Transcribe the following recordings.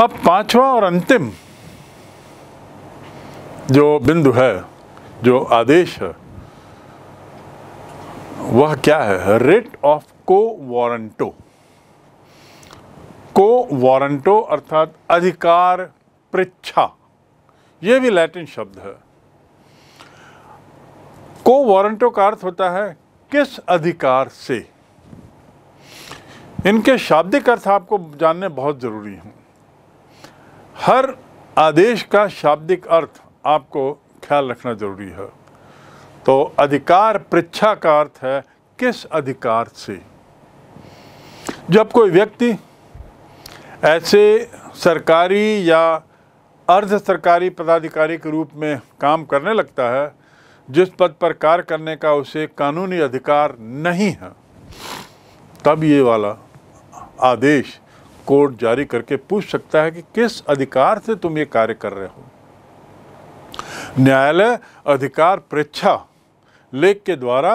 अब पांचवा और अंतिम जो बिंदु है जो आदेश है वह क्या है writ of quo warranto quo warranto अर्थात अधिकार पृच्छा यह भी लैटिन शब्द है को वारंटो का अर्थ होता है किस अधिकार से इनके शाब्दिक अर्थ आपको जानने बहुत ज़रूरी हैं हर आदेश का शाब्दिक अर्थ आपको ख्याल रखना जरूरी है तो अधिकार पृच्छा का अर्थ है किस अधिकार से जब कोई व्यक्ति ऐसे सरकारी या अर्ध सरकारी पदाधिकारी के रूप में काम करने लगता है जिस पद पर कार्य करने का उसे कानूनी अधिकार नहीं है तब ये वाला आदेश कोड जारी करके पूछ सकता है कि किस अधिकार से तुम ये कार्य कर रहे हो न्यायालय अधिकार प्रेक्षा लेख के द्वारा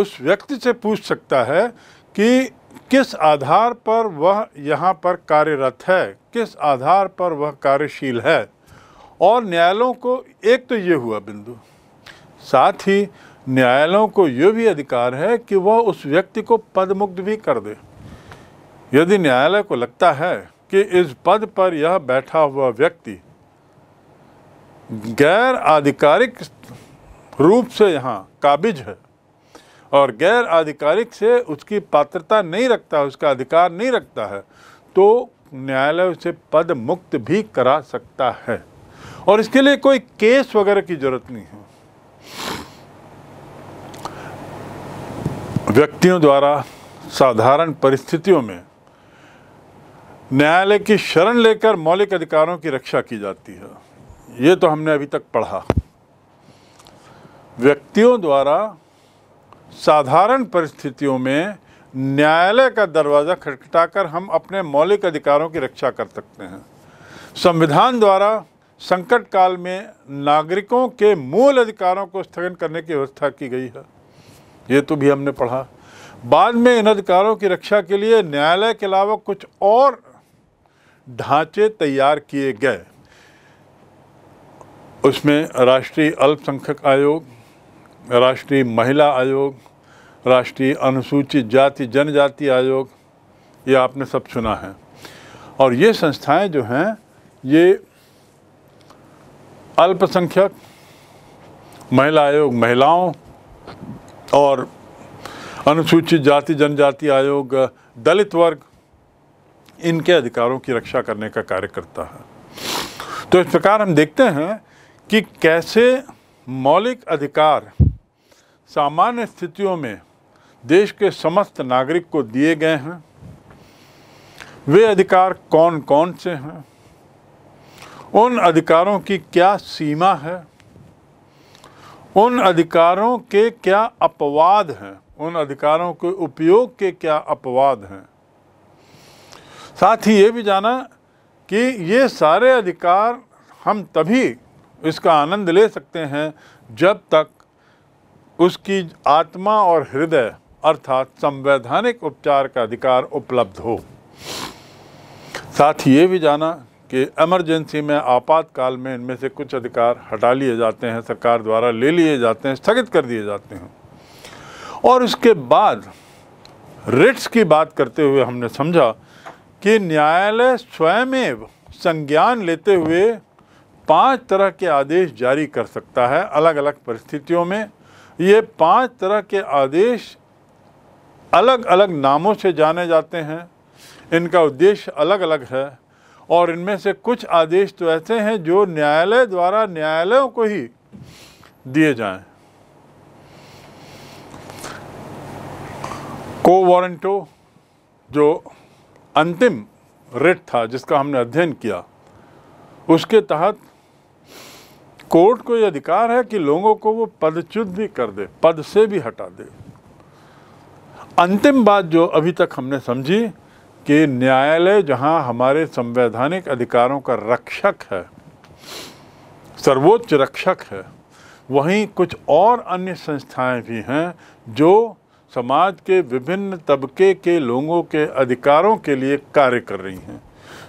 उस व्यक्ति से पूछ सकता है कि किस आधार पर वह यहाँ पर कार्यरत है किस आधार पर वह कार्यशील है और न्यायालयों को एक तो ये हुआ बिंदु साथ ही न्यायालयों को ये भी अधिकार है कि वह उस व्यक्ति को पदमुक्त भी कर दे यदि न्यायालय को लगता है कि इस पद पर यह बैठा हुआ व्यक्ति गैर आधिकारिक रूप से यहाँ काबिज है और गैर आधिकारिक से उसकी पात्रता नहीं रखता उसका अधिकार नहीं रखता है तो न्यायालय उसे पद मुक्त भी करा सकता है और इसके लिए कोई केस वगैरह की जरूरत नहीं है व्यक्तियों द्वारा साधारण परिस्थितियों में न्यायालय की शरण लेकर मौलिक अधिकारों की रक्षा की जाती है ये तो हमने अभी तक पढ़ा व्यक्तियों द्वारा साधारण परिस्थितियों में न्यायालय का दरवाज़ा खटखटाकर हम अपने मौलिक अधिकारों की रक्षा कर सकते हैं संविधान द्वारा संकट काल में नागरिकों के मूल अधिकारों को स्थगन करने की व्यवस्था की गई है ये तो भी हमने पढ़ा बाद में इन अधिकारों की रक्षा के लिए न्यायालय के अलावा कुछ और ढांचे तैयार किए गए उसमें राष्ट्रीय अल्पसंख्यक आयोग राष्ट्रीय महिला आयोग राष्ट्रीय अनुसूचित जाति जनजाति आयोग ये आपने सब सुना है और ये संस्थाएं जो हैं ये अल्पसंख्यक महिला आयोग महिलाओं और अनुसूचित जाति जनजाति आयोग दलित वर्ग इनके अधिकारों की रक्षा करने का कार्य करता है तो इस प्रकार हम देखते हैं कि कैसे मौलिक अधिकार सामान्य स्थितियों में देश के समस्त नागरिक को दिए गए हैं वे अधिकार कौन कौन से हैं उन अधिकारों की क्या सीमा है उन अधिकारों के क्या अपवाद हैं उन अधिकारों के उपयोग के क्या अपवाद हैं साथ ही ये भी जाना कि ये सारे अधिकार हम तभी इसका आनंद ले सकते हैं जब तक उसकी आत्मा और हृदय अर्थात संवैधानिक उपचार का अधिकार उपलब्ध हो साथ ही ये भी जाना कि इमरजेंसी में आपातकाल में इनमें से कुछ अधिकार हटा लिए जाते हैं सरकार द्वारा ले लिए जाते हैं स्थगित कर दिए जाते हैं और इसके बाद रिट्स की बात करते हुए हमने समझा कि न्यायालय स्वयं संज्ञान लेते हुए पांच तरह के आदेश जारी कर सकता है अलग अलग परिस्थितियों में ये पांच तरह के आदेश अलग अलग नामों से जाने जाते हैं इनका उद्देश्य अलग अलग है और इनमें से कुछ आदेश तो ऐसे हैं जो न्यायालय द्वारा न्यायालयों को ही दिए जाएं। को वारंटो जो अंतिम रिट था जिसका हमने अध्ययन किया उसके तहत कोर्ट को यह अधिकार है कि लोगों को वो पदच्युत भी कर दे पद से भी हटा दे अंतिम बात जो अभी तक हमने समझी कि न्यायालय जहां हमारे संवैधानिक अधिकारों का रक्षक है सर्वोच्च रक्षक है वहीं कुछ और अन्य संस्थाएं भी हैं जो समाज के विभिन्न तबके के लोगों के अधिकारों के लिए कार्य कर रही हैं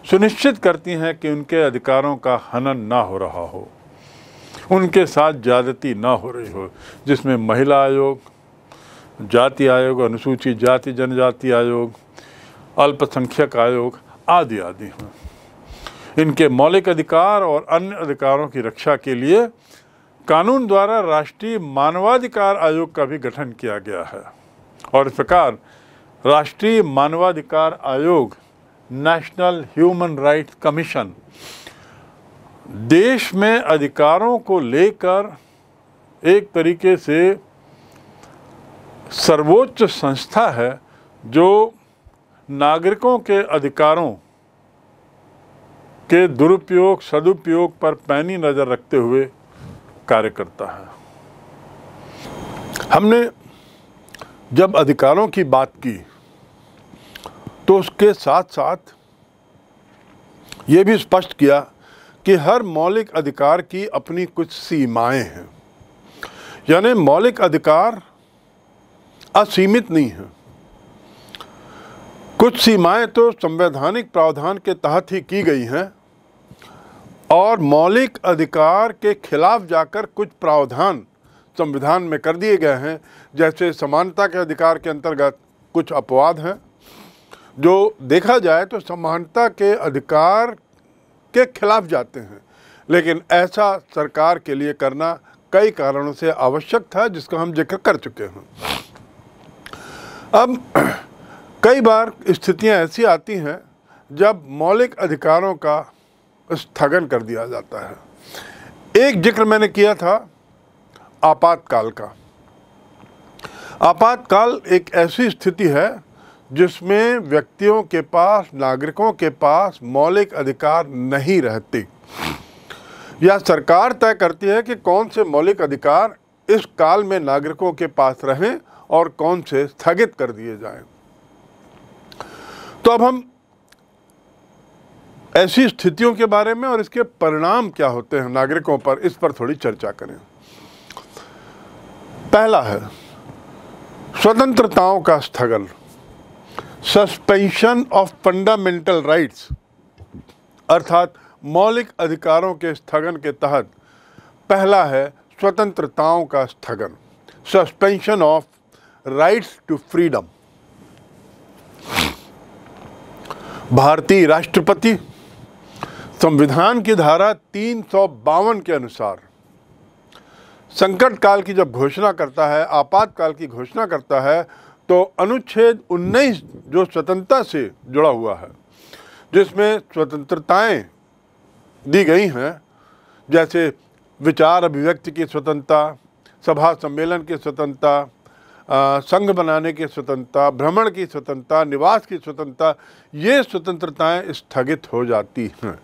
सुनिश्चित करती हैं कि उनके अधिकारों का हनन ना हो रहा हो उनके साथ ज्यादती ना हो रही हो जिसमें महिला आयोग जाति आयोग अनुसूचित जाति जनजाति आयोग अल्पसंख्यक आयोग आदि आदि हैं इनके मौलिक अधिकार और अन्य अधिकारों की रक्षा के लिए कानून द्वारा राष्ट्रीय मानवाधिकार आयोग का भी गठन किया गया है और इस प्रकार राष्ट्रीय मानवाधिकार आयोग नेशनल ह्यूमन राइट कमीशन देश में अधिकारों को लेकर एक तरीके से सर्वोच्च संस्था है जो नागरिकों के अधिकारों के दुरुपयोग सदुपयोग पर पैनी नज़र रखते हुए कार्य करता है हमने जब अधिकारों की बात की तो उसके साथ साथ ये भी स्पष्ट किया कि हर मौलिक अधिकार की अपनी कुछ सीमाएं हैं यानी मौलिक अधिकार असीमित नहीं हैं कुछ सीमाएं तो संवैधानिक प्रावधान के तहत ही की गई हैं और मौलिक अधिकार के खिलाफ जाकर कुछ प्रावधान संविधान में कर दिए गए हैं जैसे समानता के अधिकार के अंतर्गत कुछ अपवाद हैं जो देखा जाए तो समानता के अधिकार के खिलाफ जाते हैं लेकिन ऐसा सरकार के लिए करना कई कारणों से आवश्यक था जिसका हम जिक्र कर चुके हैं अब कई बार स्थितियां ऐसी आती हैं जब मौलिक अधिकारों का स्थगन कर दिया जाता है एक जिक्र मैंने किया था आपातकाल का आपातकाल एक ऐसी स्थिति है जिसमें व्यक्तियों के पास नागरिकों के पास मौलिक अधिकार नहीं रहते या सरकार तय करती है कि कौन से मौलिक अधिकार इस काल में नागरिकों के पास रहें और कौन से स्थगित कर दिए जाएं। तो अब हम ऐसी स्थितियों के बारे में और इसके परिणाम क्या होते हैं नागरिकों पर इस पर थोड़ी चर्चा करें पहला है स्वतंत्रताओं का स्थगन सस्पेंशन ऑफ फंडामेंटल राइट्स अर्थात मौलिक अधिकारों के स्थगन के तहत पहला है स्वतंत्रताओं का स्थगन suspension of rights to freedom भारतीय राष्ट्रपति संविधान की धारा तीन के अनुसार संकट काल की जब घोषणा करता है आपातकाल की घोषणा करता है तो अनुच्छेद 19 जो स्वतंत्रता से जुड़ा हुआ है जिसमें स्वतंत्रताएं दी गई हैं जैसे विचार अभिव्यक्ति की स्वतंत्रता सभा सम्मेलन की स्वतंत्रता संघ बनाने की स्वतंत्रता भ्रमण की स्वतंत्रता निवास की स्वतंत्रता ये स्वतंत्रताएं स्थगित हो जाती हैं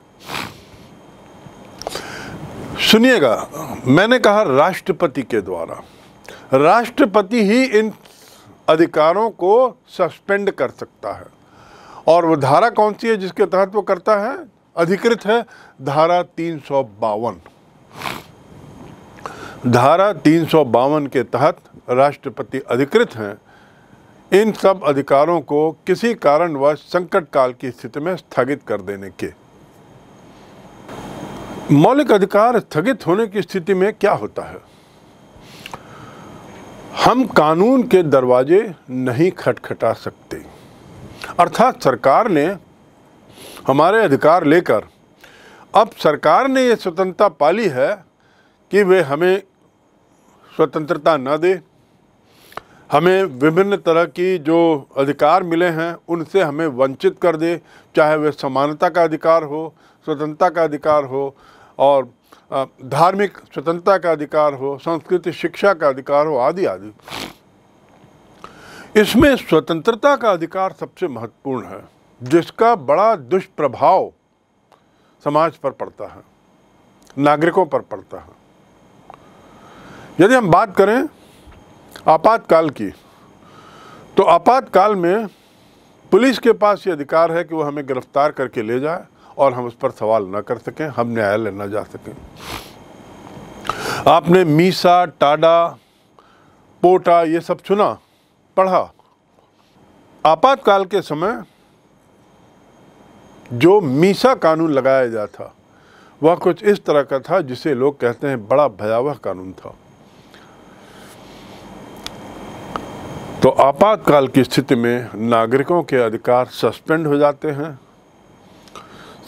सुनिएगा मैंने कहा राष्ट्रपति के द्वारा राष्ट्रपति ही इन अधिकारों को सस्पेंड कर सकता है और वो धारा कौन सी है जिसके तहत वो करता है अधिकृत है धारा तीन सौ बावन धारा तीन सौ बावन के तहत राष्ट्रपति अधिकृत हैं इन सब अधिकारों को किसी कारणवश संकट काल की स्थिति में स्थगित कर देने के मौलिक अधिकार स्थगित होने की स्थिति में क्या होता है हम कानून के दरवाजे नहीं खटखटा सकते अर्थात सरकार ने हमारे अधिकार लेकर अब सरकार ने यह स्वतंत्रता पाली है कि वे हमें स्वतंत्रता न दे हमें विभिन्न तरह की जो अधिकार मिले हैं उनसे हमें वंचित कर दे चाहे वे समानता का अधिकार हो स्वतंत्रता का अधिकार हो और धार्मिक स्वतंत्रता का अधिकार हो संस्कृति शिक्षा का अधिकार हो आदि आदि इसमें स्वतंत्रता का अधिकार सबसे महत्वपूर्ण है जिसका बड़ा दुष्प्रभाव समाज पर पड़ता है नागरिकों पर पड़ता है यदि हम बात करें आपातकाल की तो आपातकाल में पुलिस के पास ये अधिकार है कि वो हमें गिरफ्तार करके ले जाए और हम उस पर सवाल ना कर सकें हम न्यायालय ना जा सकें आपने मीसा टाडा पोटा ये सब सुना पढ़ा आपातकाल के समय जो मीसा कानून लगाया गया था वह कुछ इस तरह का था जिसे लोग कहते हैं बड़ा भयावह कानून था तो आपातकाल की स्थिति में नागरिकों के अधिकार सस्पेंड हो जाते हैं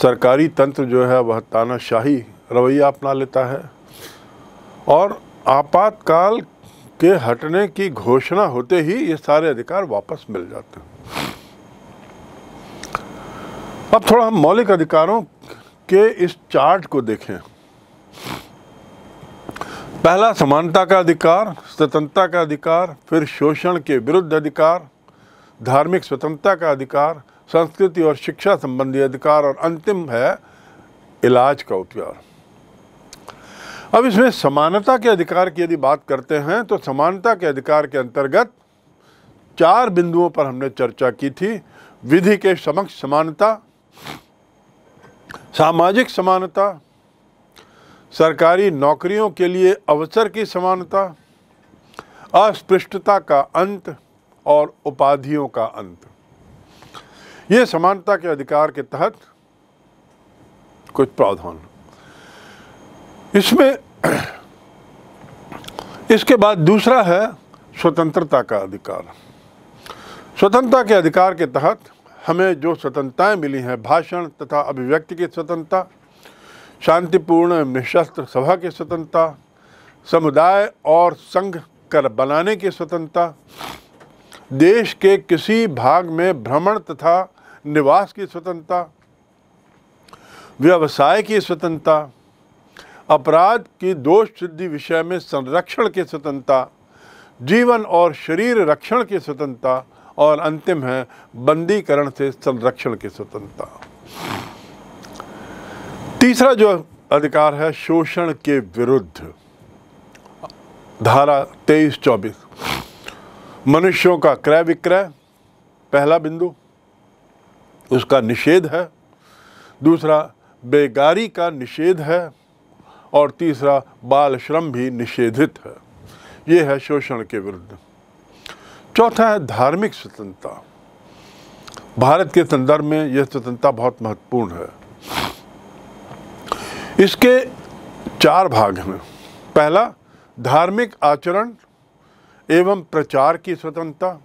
सरकारी तंत्र जो है वह तानाशाही रवैया अपना लेता है और आपातकाल के हटने की घोषणा होते ही ये सारे अधिकार वापस मिल जाते हैं अब थोड़ा हम मौलिक अधिकारों के इस चार्ट को देखें पहला समानता का अधिकार स्वतंत्रता का अधिकार फिर शोषण के विरुद्ध अधिकार धार्मिक स्वतंत्रता का अधिकार संस्कृति और शिक्षा संबंधी अधिकार और अंतिम है इलाज का उपचार अब इसमें समानता के अधिकार की यदि बात करते हैं तो समानता के अधिकार के अंतर्गत चार बिंदुओं पर हमने चर्चा की थी विधि के समक्ष समानता सामाजिक समानता सरकारी नौकरियों के लिए अवसर की समानता अस्पृष्टता का अंत और उपाधियों का अंत ये समानता के अधिकार के तहत कुछ प्रावधान इसमें इसके बाद दूसरा है स्वतंत्रता का अधिकार स्वतंत्रता के अधिकार के तहत हमें जो स्वतंत्रताएं मिली हैं भाषण तथा अभिव्यक्ति की स्वतंत्रता शांतिपूर्ण निशस्त्र सभा की स्वतंत्रता समुदाय और संघ कर बनाने की स्वतंत्रता देश के किसी भाग में भ्रमण तथा निवास की स्वतंत्रता व्यवसाय की स्वतंत्रता अपराध की दोष सिद्धि विषय में संरक्षण की स्वतंत्रता जीवन और शरीर रक्षण की स्वतंत्रता और अंतिम है बंदीकरण से संरक्षण की स्वतंत्रता तीसरा जो अधिकार है शोषण के विरुद्ध धारा तेईस चौबीस मनुष्यों का क्रय विक्रय पहला बिंदु उसका निषेध है दूसरा बेगारी का निषेध है और तीसरा बाल श्रम भी निषेधित है ये है शोषण के विरुद्ध चौथा है धार्मिक स्वतंत्रता भारत के संदर्भ में यह स्वतंत्रता बहुत महत्वपूर्ण है इसके चार भाग हैं पहला धार्मिक आचरण एवं प्रचार की स्वतंत्रता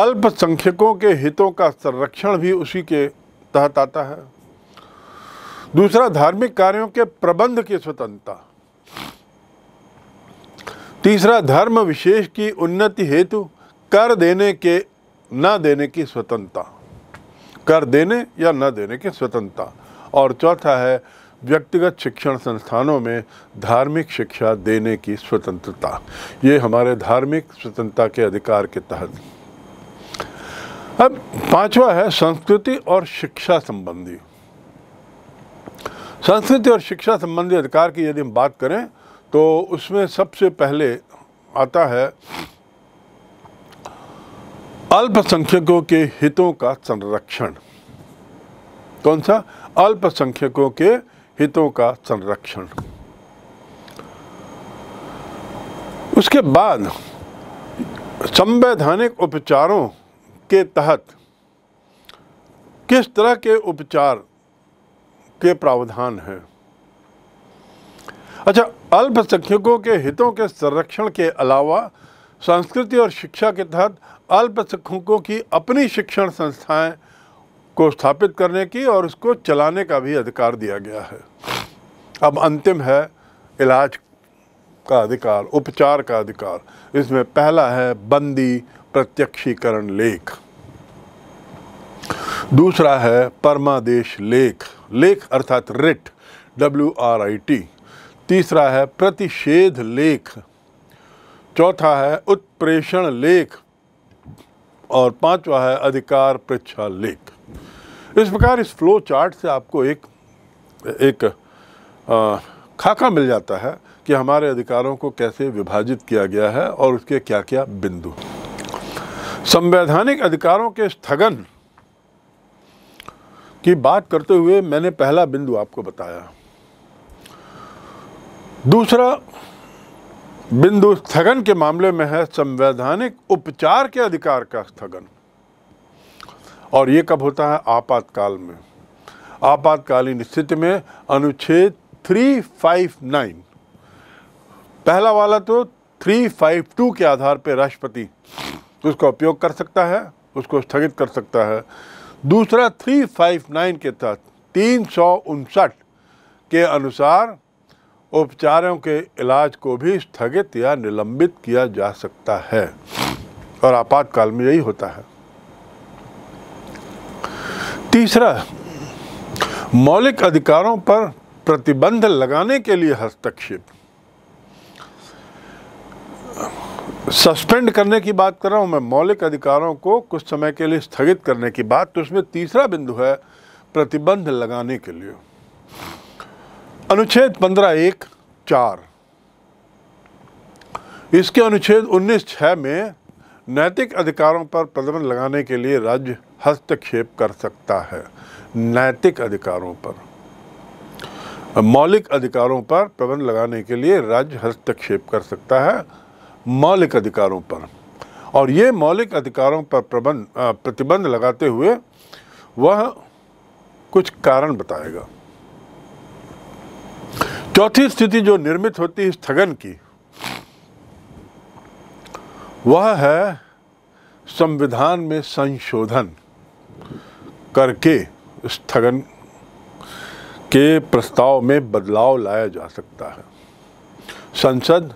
अल्पसंख्यकों के हितों का संरक्षण भी उसी के तहत आता है दूसरा धार्मिक कार्यों के प्रबंध की स्वतंत्रता तीसरा धर्म विशेष की उन्नति हेतु कर देने के न देने की स्वतंत्रता कर देने या न देने की स्वतंत्रता और चौथा है व्यक्तिगत शिक्षण संस्थानों में धार्मिक शिक्षा देने की स्वतंत्रता ये हमारे धार्मिक स्वतंत्रता के अधिकार के तहत अब पांचवा है संस्कृति और शिक्षा संबंधी संस्कृति और शिक्षा संबंधी अधिकार की यदि हम बात करें तो उसमें सबसे पहले आता है अल्पसंख्यकों के हितों का संरक्षण कौन सा अल्पसंख्यकों के हितों का संरक्षण उसके बाद संवैधानिक उपचारों के तहत किस तरह के उपचार के प्रावधान हैं अच्छा अल्पसंख्यकों के हितों के संरक्षण के अलावा संस्कृति और शिक्षा के तहत अल्पसंख्यकों की अपनी शिक्षण संस्थाएं को स्थापित करने की और उसको चलाने का भी अधिकार दिया गया है अब अंतिम है इलाज का अधिकार उपचार का अधिकार इसमें पहला है बंदी प्रत्यक्षीकरण लेख दूसरा है परमादेश लेख लेख अर्थात writ W R I T तीसरा है प्रतिषेध लेख चौथा है उत्प्रेषण लेख और पांचवा है अधिकार पृच्छा लेख इस प्रकार इस फ्लो चार्ट से आपको एक एक आ, खाका मिल जाता है कि हमारे अधिकारों को कैसे विभाजित किया गया है और उसके क्या क्या बिंदु संवैधानिक अधिकारों के स्थगन की बात करते हुए मैंने पहला बिंदु आपको बताया दूसरा बिंदु स्थगन के मामले में है संवैधानिक उपचार के अधिकार का स्थगन और ये कब होता है आपातकाल में आपातकालीन स्थिति में अनुच्छेद 359 पहला वाला तो 352 के आधार पर राष्ट्रपति उसका उपयोग कर सकता है उसको स्थगित कर सकता है दूसरा 359 के तहत तीन के अनुसार उपचारों के इलाज को भी स्थगित या निलंबित किया जा सकता है और आपातकाल में यही होता है तीसरा मौलिक अधिकारों पर प्रतिबंध लगाने के लिए हस्तक्षेप सस्पेंड करने की बात कर रहा हूं मैं मौलिक अधिकारों को कुछ समय के लिए स्थगित करने की बात तो उसमें तीसरा बिंदु है प्रतिबंध लगाने के लिए अनुच्छेद पंद्रह एक चार इसके अनुच्छेद उन्नीस छह में नैतिक अधिकारों पर प्रतिबंध लगाने के लिए राज्य हस्तक्षेप कर सकता है नैतिक अधिकारों पर मौलिक अधिकारों पर प्रबंध लगाने के लिए राज्य हस्तक्षेप कर सकता है मौलिक अधिकारों पर और ये मौलिक अधिकारों पर प्रबंध प्रतिबंध लगाते हुए वह कुछ कारण बताएगा चौथी स्थिति जो निर्मित होती है स्थगन की वह है संविधान में संशोधन करके स्थगन के प्रस्ताव में बदलाव लाया जा सकता है संसद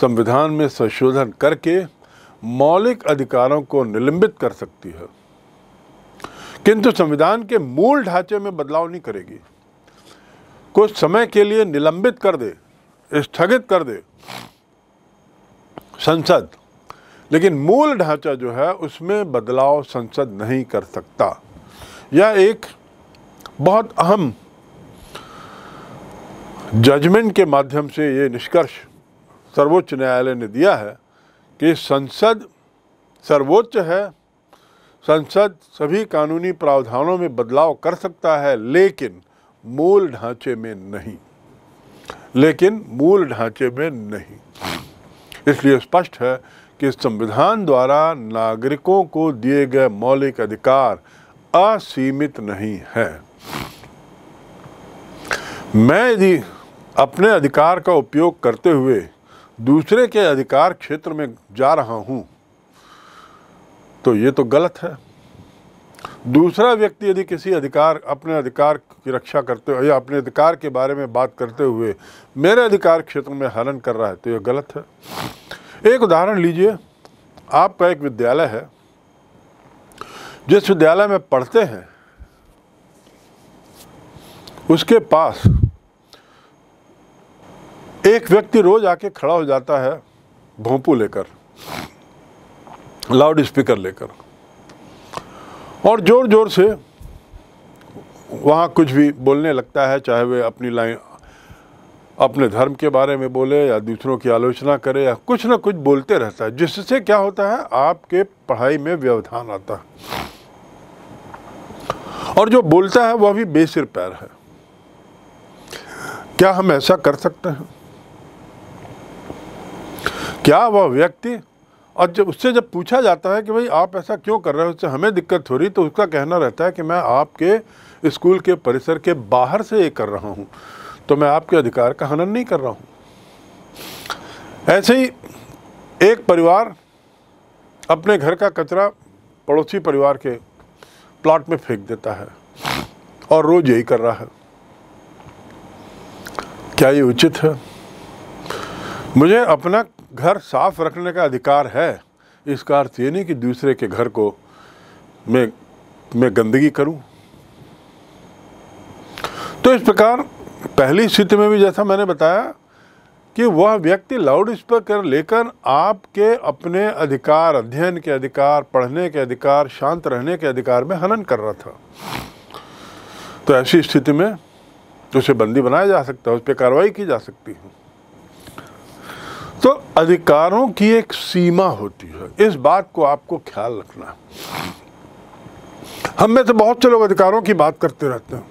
संविधान में संशोधन करके मौलिक अधिकारों को निलंबित कर सकती है किंतु संविधान के मूल ढांचे में बदलाव नहीं करेगी कुछ समय के लिए निलंबित कर दे स्थगित कर दे संसद लेकिन मूल ढांचा जो है उसमें बदलाव संसद नहीं कर सकता यह एक बहुत अहम जजमेंट के माध्यम से ये निष्कर्ष सर्वोच्च न्यायालय ने दिया है कि संसद सर्वोच्च है संसद सभी कानूनी प्रावधानों में बदलाव कर सकता है लेकिन मूल ढांचे में नहीं लेकिन मूल ढांचे में नहीं इसलिए स्पष्ट है कि संविधान द्वारा नागरिकों को दिए गए मौलिक अधिकार असीमित नहीं है मैं यदि अपने अधिकार का उपयोग करते हुए दूसरे के अधिकार क्षेत्र में जा रहा हूं तो ये तो गलत है दूसरा व्यक्ति यदि किसी अधिकार अपने अधिकार की रक्षा करते हुए या अपने अधिकार के बारे में बात करते हुए मेरे अधिकार क्षेत्र में हनन कर रहा है तो यह गलत है एक उदाहरण लीजिए आपका एक विद्यालय है जिस विद्यालय में पढ़ते हैं उसके पास एक व्यक्ति रोज आके खड़ा हो जाता है भोंपू लेकर लाउड स्पीकर लेकर और ज़ोर ज़ोर से वहाँ कुछ भी बोलने लगता है चाहे वे अपनी लाइन अपने धर्म के बारे में बोले या दूसरों की आलोचना करे या कुछ ना कुछ बोलते रहता है जिससे क्या होता है आपके पढ़ाई में व्यवधान आता है और जो बोलता है वह भी बेसिर पैर है क्या हम ऐसा कर सकते हैं क्या वह व्यक्ति और जब उससे जब पूछा जाता है कि भाई आप ऐसा क्यों कर रहे हो उससे हमें दिक्कत हो रही तो उसका कहना रहता है कि मैं आपके स्कूल के परिसर के बाहर से ये कर रहा हूँ तो मैं आपके अधिकार का हनन नहीं कर रहा हूं ऐसे ही एक परिवार अपने घर का कचरा पड़ोसी परिवार के प्लॉट में फेंक देता है और रोज यही कर रहा है क्या ये उचित है मुझे अपना घर साफ रखने का अधिकार है इसका अर्थ तो ये नहीं कि दूसरे के घर को मैं मैं गंदगी करूं तो इस प्रकार पहली स्थिति में भी जैसा मैंने बताया कि वह व्यक्ति लाउड स्पीकर लेकर आपके अपने अधिकार अध्ययन के अधिकार पढ़ने के अधिकार शांत रहने के अधिकार में हनन कर रहा था तो ऐसी स्थिति में उसे बंदी बनाया जा सकता है उस पर कार्रवाई की जा सकती है तो अधिकारों की एक सीमा होती है इस बात को आपको ख्याल रखना हम में से बहुत से लोग अधिकारों की बात करते रहते हैं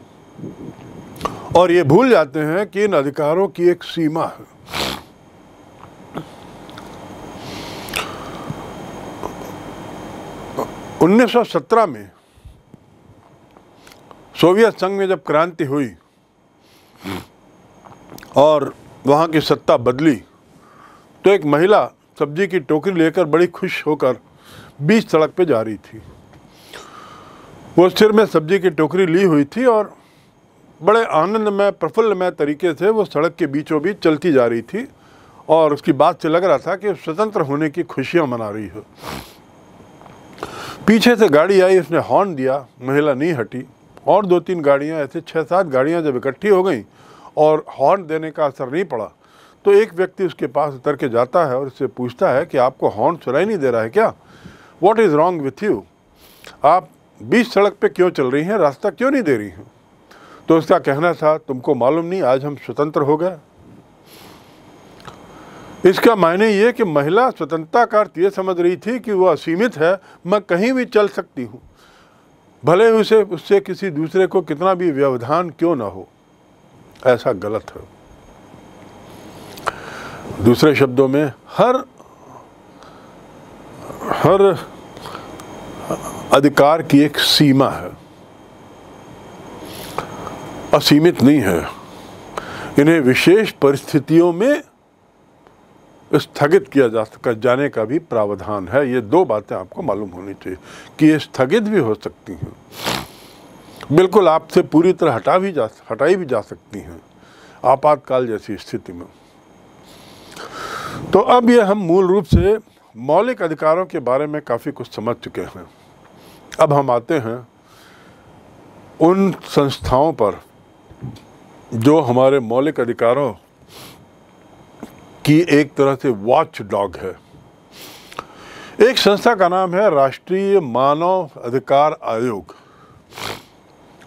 और ये भूल जाते हैं कि इन अधिकारों की एक सीमा है उन्नीस सौ सत्रह में सोवियत संघ में जब क्रांति हुई और वहाँ की सत्ता बदली तो एक महिला सब्जी की टोकरी लेकर बड़ी खुश होकर बीच सड़क पे जा रही थी वो सिर में सब्जी की टोकरी ली हुई थी और बड़े आनंदमय प्रफुल्लमय तरीके से वो सड़क के बीचों बीच चलती जा रही थी और उसकी बात से लग रहा था कि स्वतंत्र होने की खुशियां मना रही हो पीछे से गाड़ी आई उसने हॉर्न दिया महिला नहीं हटी और दो तीन गाड़ियां ऐसे छः सात गाड़ियां जब इकट्ठी हो गई और हॉर्न देने का असर नहीं पड़ा तो एक व्यक्ति उसके पास उतर के जाता है और उससे पूछता है कि आपको हॉर्न सुनाई नहीं दे रहा है क्या what is wrong with you आप बीच सड़क पे क्यों चल रही हैं रास्ता क्यों नहीं दे रही हैं तो उसका कहना था तुमको मालूम नहीं आज हम स्वतंत्र हो गए इसका मायने ये कि महिला स्वतंत्रता का अर्थ ये समझ रही थी कि वह असीमित है मैं कहीं भी चल सकती हूँ भले उसे उससे किसी दूसरे को कितना भी व्यवधान क्यों ना हो ऐसा गलत है दूसरे शब्दों में हर हर अधिकार की एक सीमा है असीमित नहीं है इन्हें विशेष परिस्थितियों में स्थगित किया जा सकता जाने का भी प्रावधान है ये दो बातें आपको मालूम होनी चाहिए कि ये स्थगित भी हो सकती हैं बिल्कुल आपसे पूरी तरह हटा भी जा हटाई भी जा सकती हैं आपातकाल जैसी स्थिति में तो अब ये हम मूल रूप से मौलिक अधिकारों के बारे में काफ़ी कुछ समझ चुके हैं अब हम आते हैं उन संस्थाओं पर जो हमारे मौलिक अधिकारों की एक तरह से वॉच डॉग है एक संस्था का नाम है राष्ट्रीय मानव अधिकार आयोग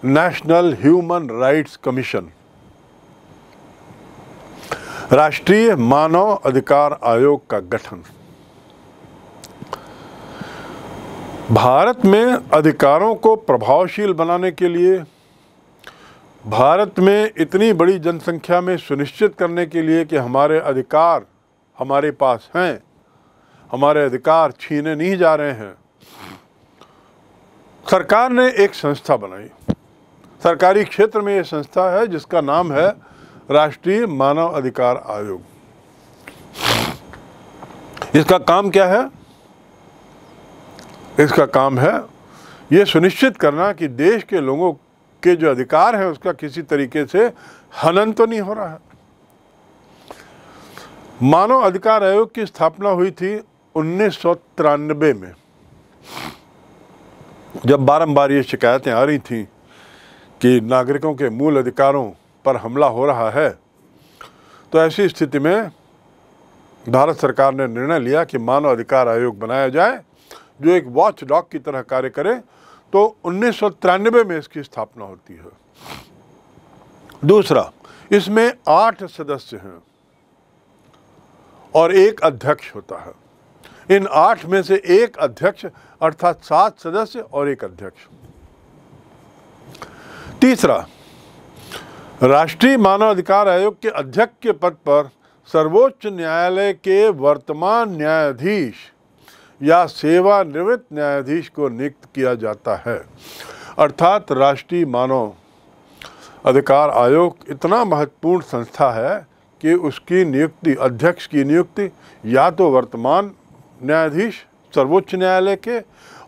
नेशनल ह्यूमन राइट्स कमीशन राष्ट्रीय मानव अधिकार आयोग का गठन भारत में अधिकारों को प्रभावशील बनाने के लिए भारत में इतनी बड़ी जनसंख्या में सुनिश्चित करने के लिए कि हमारे अधिकार हमारे पास हैं हमारे अधिकार छीने नहीं जा रहे हैं सरकार ने एक संस्था बनाई सरकारी क्षेत्र में ये संस्था है जिसका नाम है राष्ट्रीय मानव अधिकार आयोग इसका काम क्या है इसका काम है ये सुनिश्चित करना कि देश के लोगों के जो अधिकार है उसका किसी तरीके से हनन तो नहीं हो रहा है मानव अधिकार आयोग की स्थापना हुई थी उन्नीस में जब बारंबार ये शिकायतें आ रही थीं कि नागरिकों के मूल अधिकारों पर हमला हो रहा है तो ऐसी स्थिति में भारत सरकार ने निर्णय लिया कि मानव अधिकार आयोग बनाया जाए जो एक वॉच डॉग की तरह कार्य करे तो उन्नीस में इसकी स्थापना होती है दूसरा इसमें आठ सदस्य हैं और एक अध्यक्ष होता है इन आठ में से एक अध्यक्ष अर्थात सात सदस्य और एक अध्यक्ष तीसरा राष्ट्रीय मानवाधिकार आयोग के अध्यक्ष के पद पर सर्वोच्च न्यायालय के वर्तमान न्यायाधीश या सेवानिवृत्त न्यायाधीश को नियुक्त किया जाता है अर्थात राष्ट्रीय मानव अधिकार आयोग इतना महत्वपूर्ण संस्था है कि उसकी नियुक्ति अध्यक्ष की नियुक्ति या तो वर्तमान न्यायाधीश सर्वोच्च न्यायालय के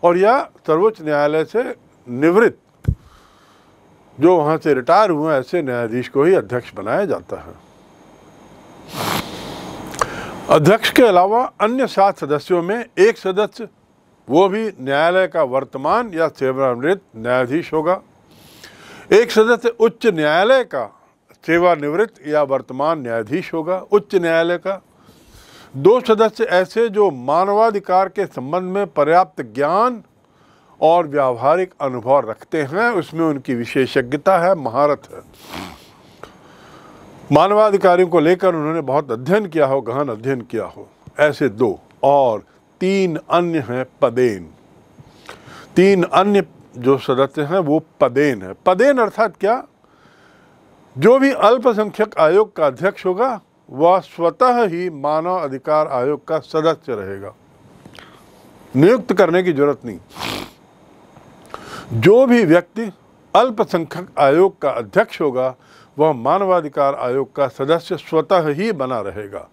और या सर्वोच्च न्यायालय से निवृत्त जो वहाँ से रिटायर हुए ऐसे न्यायाधीश को ही अध्यक्ष बनाया जाता है अध्यक्ष के अलावा अन्य सात सदस्यों में एक सदस्य वो भी न्यायालय का वर्तमान या सेवानिवृत्त न्यायाधीश होगा एक सदस्य उच्च न्यायालय का सेवानिवृत्त या वर्तमान न्यायाधीश होगा उच्च न्यायालय का दो सदस्य ऐसे जो मानवाधिकार के संबंध में पर्याप्त ज्ञान और व्यावहारिक अनुभव रखते हैं उसमें उनकी विशेषज्ञता है महारत है मानवाधिकारों को लेकर उन्होंने बहुत अध्ययन किया हो गहन अध्ययन किया हो ऐसे दो और तीन अन्य हैं पदेन तीन अन्य जो सदस्य हैं वो पदेन है पदेन अर्थात क्या जो भी अल्पसंख्यक आयोग का अध्यक्ष होगा वह स्वतः ही मानव अधिकार आयोग का सदस्य रहेगा नियुक्त करने की जरूरत नहीं जो भी व्यक्ति अल्पसंख्यक आयोग का अध्यक्ष होगा वह मानवाधिकार आयोग का सदस्य स्वतः ही बना रहेगा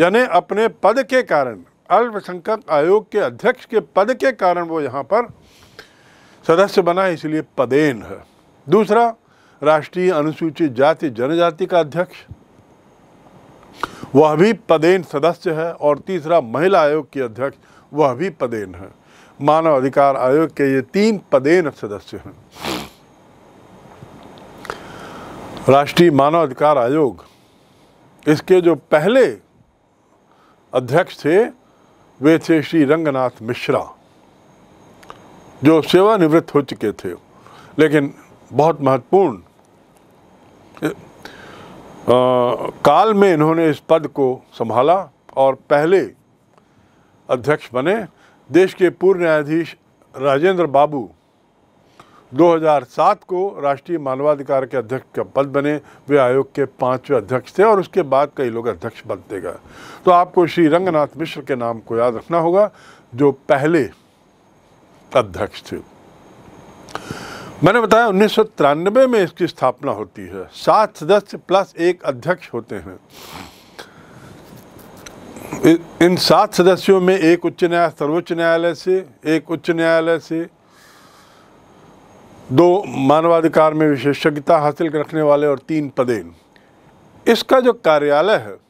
यानी अपने पद के कारण अल्पसंख्यक आयोग के अध्यक्ष के पद के कारण वो यहाँ पर सदस्य बना है इसलिए पदेन है दूसरा राष्ट्रीय अनुसूचित जाति जनजाति का अध्यक्ष वह भी पदेन सदस्य है और तीसरा महिला आयोग की अध्यक्ष वह भी पदेन है मानव अधिकार आयोग के ये तीन पदेन सदस्य हैं राष्ट्रीय मानवाधिकार आयोग इसके जो पहले अध्यक्ष थे वे थे श्री रंगनाथ मिश्रा जो सेवानिवृत्त हो चुके थे लेकिन बहुत महत्वपूर्ण काल में इन्होंने इस पद को संभाला और पहले अध्यक्ष बने देश के पूर्व न्यायाधीश राजेंद्र बाबू 2007 को राष्ट्रीय मानवाधिकार के अध्यक्ष का पद बने वे आयोग के पांचवे अध्यक्ष थे और उसके बाद कई लोग अध्यक्ष बनते गए तो आपको श्री रंगनाथ मिश्र के नाम को याद रखना होगा जो पहले अध्यक्ष थे मैंने बताया उन्नीस में इसकी स्थापना होती है सात सदस्य प्लस एक अध्यक्ष होते हैं इन सात सदस्यों में एक उच्च न्यायालय सर्वोच्च न्यायालय से एक उच्च न्यायालय से दो मानवाधिकार में विशेषज्ञता हासिल रखने वाले और तीन पदे इसका जो कार्यालय है